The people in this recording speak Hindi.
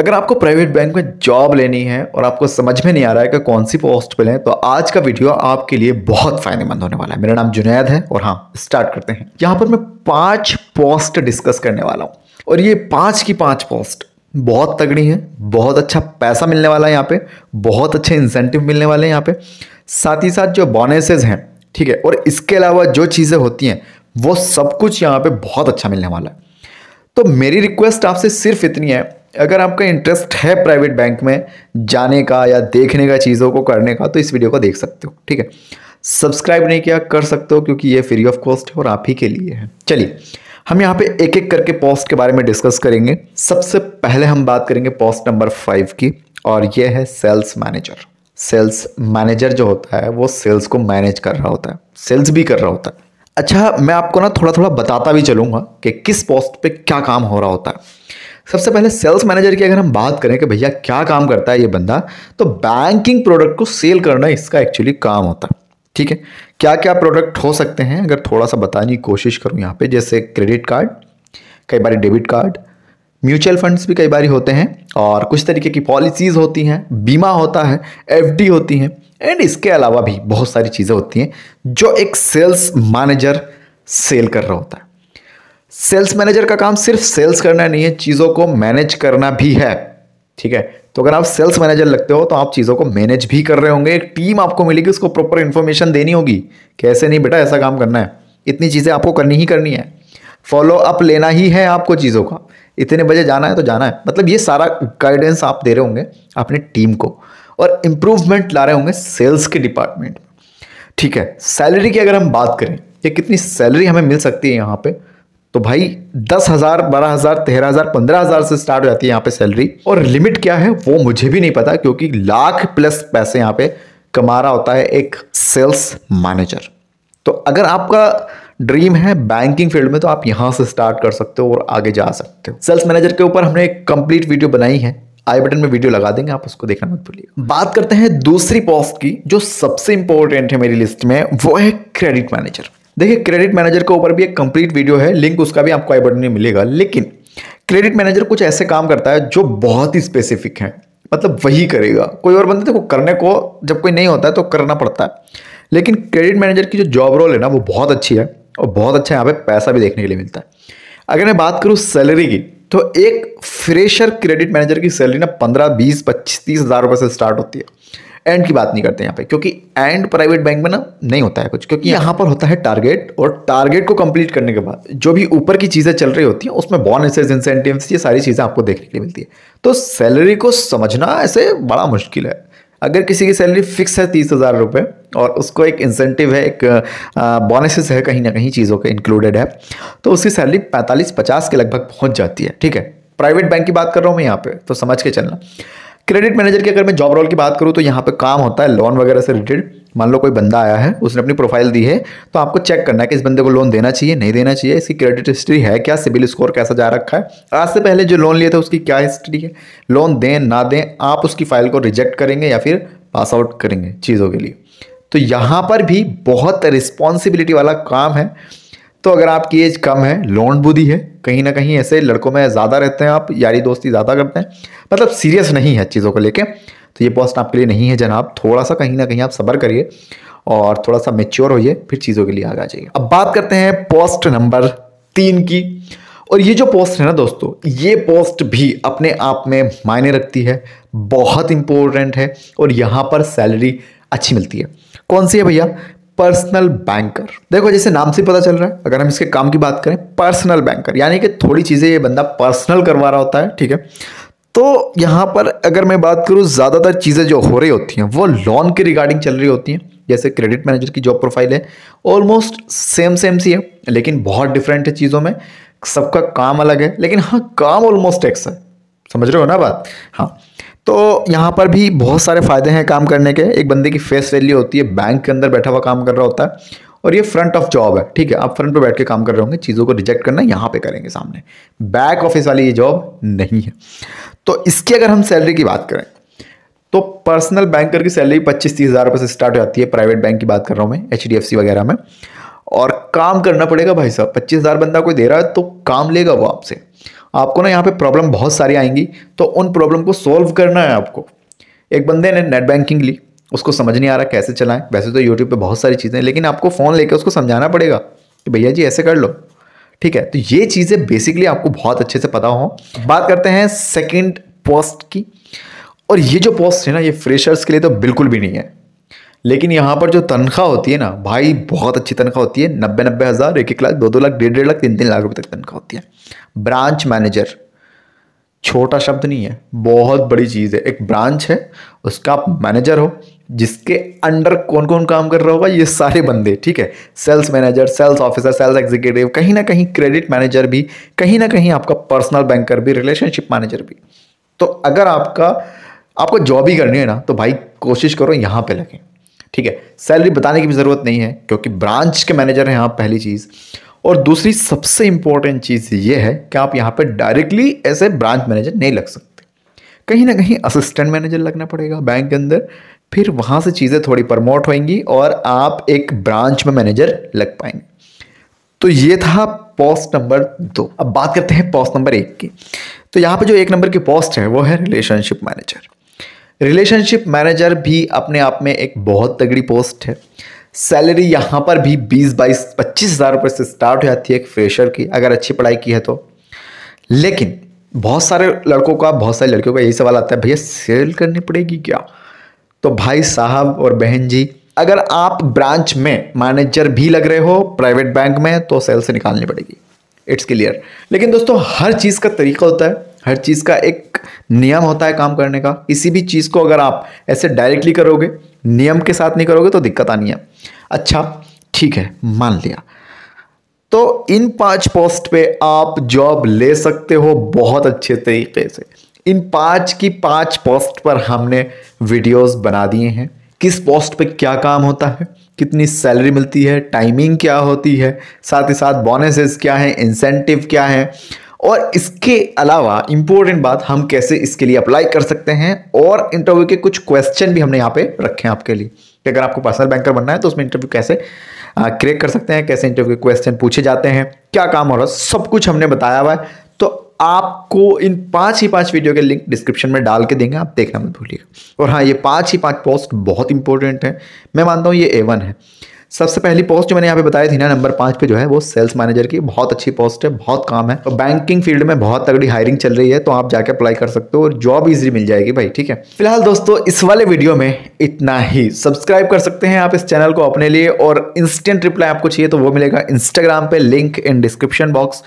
अगर आपको प्राइवेट बैंक में जॉब लेनी है और आपको समझ में नहीं आ रहा है कि कौन सी पोस्ट पे लें तो आज का वीडियो आपके लिए बहुत फायदेमंद होने वाला है मेरा नाम जुनैद है और हाँ स्टार्ट करते हैं यहाँ पर मैं पांच पोस्ट डिस्कस करने वाला हूँ और ये पांच की पांच पोस्ट बहुत तगड़ी है बहुत अच्छा पैसा मिलने वाला है यहाँ पे बहुत अच्छे इंसेंटिव मिलने वाले हैं यहाँ पे साथ ही साथ जो बोनसेज हैं ठीक है और इसके अलावा जो चीज़ें होती हैं वो सब कुछ यहाँ पे बहुत अच्छा मिलने वाला है तो मेरी रिक्वेस्ट आपसे सिर्फ इतनी है अगर आपका इंटरेस्ट है प्राइवेट बैंक में जाने का या देखने का चीज़ों को करने का तो इस वीडियो को देख सकते हो ठीक है सब्सक्राइब नहीं किया कर सकते हो क्योंकि ये फ्री ऑफ कॉस्ट है और आप ही के लिए है चलिए हम यहाँ पे एक एक करके पोस्ट के बारे में डिस्कस करेंगे सबसे पहले हम बात करेंगे पोस्ट नंबर फाइव की और ये है सेल्स मैनेजर सेल्स मैनेजर जो होता है वो सेल्स को मैनेज कर रहा होता है सेल्स भी कर रहा होता है अच्छा मैं आपको ना थोड़ा थोड़ा बताता भी चलूँगा कि किस पोस्ट पे क्या काम हो रहा होता है सबसे पहले सेल्स मैनेजर की अगर हम बात करें कि भैया क्या काम करता है ये बंदा तो बैंकिंग प्रोडक्ट को सेल करना इसका एक्चुअली काम होता है ठीक है क्या क्या प्रोडक्ट हो सकते हैं अगर थोड़ा सा बताने की कोशिश करूँ यहाँ पे जैसे क्रेडिट कार्ड कई बार डेबिट कार्ड म्यूचुअल फंड्स भी कई बार होते हैं और कुछ तरीके की पॉलिसीज़ होती हैं बीमा होता है एफ होती हैं एंड इसके अलावा भी बहुत सारी चीज़ें होती हैं जो एक सेल्स मैनेजर सेल कर रहा होता है सेल्स मैनेजर का काम सिर्फ सेल्स करना नहीं है चीज़ों को मैनेज करना भी है ठीक है तो अगर आप सेल्स मैनेजर लगते हो तो आप चीज़ों को मैनेज भी कर रहे होंगे एक टीम आपको मिलेगी उसको प्रॉपर इन्फॉर्मेशन देनी होगी कैसे नहीं बेटा ऐसा काम करना है इतनी चीज़ें आपको करनी ही करनी है फॉलो अप लेना ही है आपको चीज़ों का इतने बजे जाना है तो जाना है मतलब ये सारा गाइडेंस आप दे रहे होंगे अपने टीम को और इम्प्रूवमेंट ला रहे होंगे सेल्स के डिपार्टमेंट ठीक है सैलरी की अगर हम बात करें ये कितनी सैलरी हमें मिल सकती है यहाँ पे तो भाई दस हज़ार बारह हज़ार तेरह हज़ार पंद्रह हज़ार से स्टार्ट हो जाती है यहाँ पे सैलरी और लिमिट क्या है वो मुझे भी नहीं पता क्योंकि लाख प्लस पैसे यहाँ पे कमा रहा होता है एक सेल्स मैनेजर तो अगर आपका ड्रीम है बैंकिंग फील्ड में तो आप यहां से स्टार्ट कर सकते हो और आगे जा सकते हो सेल्स मैनेजर के ऊपर हमने एक कंप्लीट वीडियो बनाई है आई बटन में वीडियो लगा देंगे आप उसको देखना मत भूलिए बात करते हैं दूसरी पोस्ट की जो सबसे इंपॉर्टेंट है मेरी लिस्ट में वो है क्रेडिट मैनेजर देखिए क्रेडिट मैनेजर के ऊपर भी एक कंप्लीट वीडियो है लिंक उसका भी आपको आई बटन में मिलेगा लेकिन क्रेडिट मैनेजर कुछ ऐसे काम करता है जो बहुत ही स्पेसिफिक है मतलब वही करेगा कोई और बंदा देखो करने को जब कोई नहीं होता है तो करना पड़ता है लेकिन क्रेडिट मैनेजर की जो जॉब रोल है ना वो बहुत अच्छी है और बहुत अच्छा यहाँ पे पैसा भी देखने के लिए मिलता है अगर मैं बात करूँ सैलरी की तो एक फ्रेशर क्रेडिट मैनेजर की सैलरी ना पंद्रह बीस पच्चीस तीस हज़ार रुपये से स्टार्ट होती है एंड की बात नहीं करते यहाँ पे क्योंकि एंड प्राइवेट बैंक में ना नहीं होता है कुछ क्योंकि यहाँ पर होता है टारगेट और टारगेट को कंप्लीट करने के बाद जो भी ऊपर की चीज़ें चल रही होती हैं उसमें बोनसेस इंसेंटिव्स ये सारी चीज़ें आपको देखने के लिए मिलती है तो सैलरी को समझना ऐसे बड़ा मुश्किल है अगर किसी की सैलरी फिक्स है तीस हज़ार रुपये और उसको एक इंसेंटिव है एक बोनसेस है कहीं ना कहीं चीज़ों के इंक्लूडेड है तो उसकी सैलरी पैंतालीस पचास के लगभग पहुंच जाती है ठीक है प्राइवेट बैंक की बात कर रहा हूँ मैं यहाँ पे तो समझ के चलना क्रेडिट मैनेजर की अगर मैं जॉब रोल की बात करूँ तो यहाँ पे काम होता है लोन वगैरह से रिलेटेड मान लो कोई बंदा आया है उसने अपनी प्रोफाइल दी है तो आपको चेक करना है कि इस बंदे को लोन देना चाहिए नहीं देना चाहिए इसकी क्रेडिट हिस्ट्री है क्या सिबिल स्कोर कैसा जा रखा है आज से पहले जो लोन लिए थे उसकी क्या हिस्ट्री है लोन दें ना दें आप उसकी फाइल को रिजेक्ट करेंगे या फिर पास आउट करेंगे चीज़ों के लिए तो यहाँ पर भी बहुत रिस्पॉन्सिबिलिटी वाला काम है तो अगर आपकी एज कम है लोन बुद्धि है कहीं ना कहीं ऐसे लड़कों में ज़्यादा रहते हैं आप यारी दोस्ती ज़्यादा करते हैं मतलब सीरियस नहीं है चीज़ों को लेके तो ये पोस्ट आपके लिए नहीं है जनाब थोड़ा सा कहीं ना कहीं आप सबर करिए और थोड़ा सा मेच्योर होइए फिर चीज़ों के लिए आगे आ जाइए अब बात करते हैं पोस्ट नंबर तीन की और ये जो पोस्ट है ना दोस्तों ये पोस्ट भी अपने आप में मायने रखती है बहुत इंपॉर्टेंट है और यहाँ पर सैलरी अच्छी मिलती है कौन सी है भैया पर्सनल बैंकर देखो जैसे नाम से पता चल रहा है अगर हम इसके काम की बात करें पर्सनल बैंकर यानी कि थोड़ी चीज़ें ये बंदा पर्सनल करवा रहा होता है ठीक है तो यहाँ पर अगर मैं बात करूँ ज़्यादातर चीज़ें जो हो रही होती हैं वो लोन के रिगार्डिंग चल रही होती हैं जैसे क्रेडिट मैनेजर की जॉब प्रोफाइल है ऑलमोस्ट सेम सेम सी है लेकिन बहुत डिफरेंट है चीज़ों में सबका काम अलग है लेकिन हाँ काम ऑलमोस्ट एक्स है समझ रहे हो ना बात हाँ तो यहाँ पर भी बहुत सारे फ़ायदे हैं काम करने के एक बंदे की फेस वैल्यू होती है बैंक के अंदर बैठा हुआ काम कर रहा होता है और ये फ्रंट ऑफ जॉब है ठीक है आप फ्रंट पर बैठ के काम कर रहे होंगे चीज़ों को रिजेक्ट करना यहाँ पे करेंगे सामने बैक ऑफिस वाली ये जॉब नहीं है तो इसकी अगर हम सैलरी की बात करें तो पर्सनल बैंकर की सैलरी पच्चीस तीस हज़ार रुपये से स्टार्ट हो जाती है प्राइवेट बैंक की बात कर रहा हूँ मैं एच वगैरह में और काम करना पड़ेगा भाई साहब पच्चीस हज़ार बंदा कोई दे रहा है तो काम लेगा वो आपसे आपको ना यहाँ पे प्रॉब्लम बहुत सारी आएंगी तो उन प्रॉब्लम को सॉल्व करना है आपको एक बंदे ने नेट बैंकिंग ली उसको समझ नहीं आ रहा कैसे चलाएं वैसे तो यूट्यूब पे बहुत सारी चीज़ें हैं लेकिन आपको फ़ोन लेके उसको समझाना पड़ेगा कि भैया जी ऐसे कर लो ठीक है तो ये चीज़ें बेसिकली आपको बहुत अच्छे से पता हो बात करते हैं सेकेंड पोस्ट की और ये जो पोस्ट है ना ये फ्रेशर्स के लिए तो बिल्कुल भी नहीं है लेकिन यहाँ पर जो तनख्वाह होती है ना भाई बहुत अच्छी तनख्वाह होती है नब्बे नब्बे हज़ार एक एक लाख दो दो लाख डेढ़ डेढ़ लाख तीन तीन लाख रुपये तक तनख्वाह होती है ब्रांच मैनेजर छोटा शब्द नहीं है बहुत बड़ी चीज़ है एक ब्रांच है उसका आप मैनेजर हो जिसके अंडर कौन कौन काम कर रहा होगा ये सारे बंदे ठीक है sales manager sales officer sales executive कहीं ना कहीं क्रेडिट मैनेजर भी कहीं ना कहीं आपका पर्सनल बैंकर भी रिलेशनशिप मैनेजर भी तो अगर आपका आपको जॉब ही करनी है ना तो भाई कोशिश करो यहाँ पे लगें ठीक है सैलरी बताने की भी ज़रूरत नहीं है क्योंकि ब्रांच के मैनेजर हैं आप पहली चीज़ और दूसरी सबसे इंपॉर्टेंट चीज़ ये है कि आप यहां पर डायरेक्टली ऐसे ब्रांच मैनेजर नहीं लग सकते कहीं ना कहीं असिस्टेंट मैनेजर लगना पड़ेगा बैंक के अंदर फिर वहां से चीज़ें थोड़ी प्रमोट होंगी और आप एक ब्रांच में मैनेजर लग पाएंगे तो ये था पोस्ट नंबर दो अब बात करते हैं पोस्ट नंबर एक की तो यहां पर जो एक नंबर की पोस्ट है वो है रिलेशनशिप मैनेजर रिलेशनशिप मैनेजर भी अपने आप में एक बहुत तगड़ी पोस्ट है सैलरी यहाँ पर भी बीस बाईस पच्चीस हज़ार रुपये से स्टार्ट हो जाती है एक फ्रेशर की अगर अच्छी पढ़ाई की है तो लेकिन बहुत सारे लड़कों का बहुत सारी लड़कियों का यही सवाल आता है भैया सेल करनी पड़ेगी क्या तो भाई साहब और बहन जी अगर आप ब्रांच में मैनेजर भी लग रहे हो प्राइवेट बैंक में तो सेल से निकालनी पड़ेगी इट्स क्लियर लेकिन दोस्तों हर चीज़ का तरीका होता है हर चीज़ का एक नियम होता है काम करने का किसी भी चीज़ को अगर आप ऐसे डायरेक्टली करोगे नियम के साथ नहीं करोगे तो दिक्कत आनी है अच्छा ठीक है मान लिया तो इन पांच पोस्ट पे आप जॉब ले सकते हो बहुत अच्छे तरीके से इन पांच की पांच पोस्ट पर हमने वीडियोस बना दिए हैं किस पोस्ट पे क्या काम होता है कितनी सैलरी मिलती है टाइमिंग क्या होती है साथ ही साथ बोनसेस क्या हैं इंसेंटिव क्या है और इसके अलावा इंपॉर्टेंट बात हम कैसे इसके लिए अप्लाई कर सकते हैं और इंटरव्यू के कुछ क्वेश्चन भी हमने यहाँ पे रखे हैं आपके लिए कि अगर आपको पर्सनल बैंकर बनना है तो उसमें इंटरव्यू कैसे क्रिएट कर सकते हैं कैसे इंटरव्यू के क्वेश्चन पूछे जाते हैं क्या काम हो रहा है सब कुछ हमने बताया हुआ है तो आपको इन पांच ही पांच वीडियो के लिंक डिस्क्रिप्शन में डाल के देंगे आप देखना मत भूलिएगा और हाँ ये पांच ही पांच पोस्ट बहुत इंपॉर्टेंट है मैं मानता हूँ ये ए वन है सबसे पहली पोस्ट जो मैंने यहाँ पे बताई थी ना नंबर पांच पे जो है वो सेल्स मैनेजर की बहुत अच्छी पोस्ट है बहुत काम है तो बैंकिंग फील्ड में बहुत तगड़ी हायरिंग चल रही है तो आप जाके अप्लाई कर सकते हो और जॉब इजी मिल जाएगी भाई ठीक है फिलहाल दोस्तों इस वाले वीडियो में इतना ही सब्सक्राइब कर सकते हैं आप इस चैनल को अपने लिए और इंस्टेंट रिप्लाई आपको चाहिए तो वो मिलेगा इंस्टाग्राम पे लिंक इन डिस्क्रिप्शन बॉक्स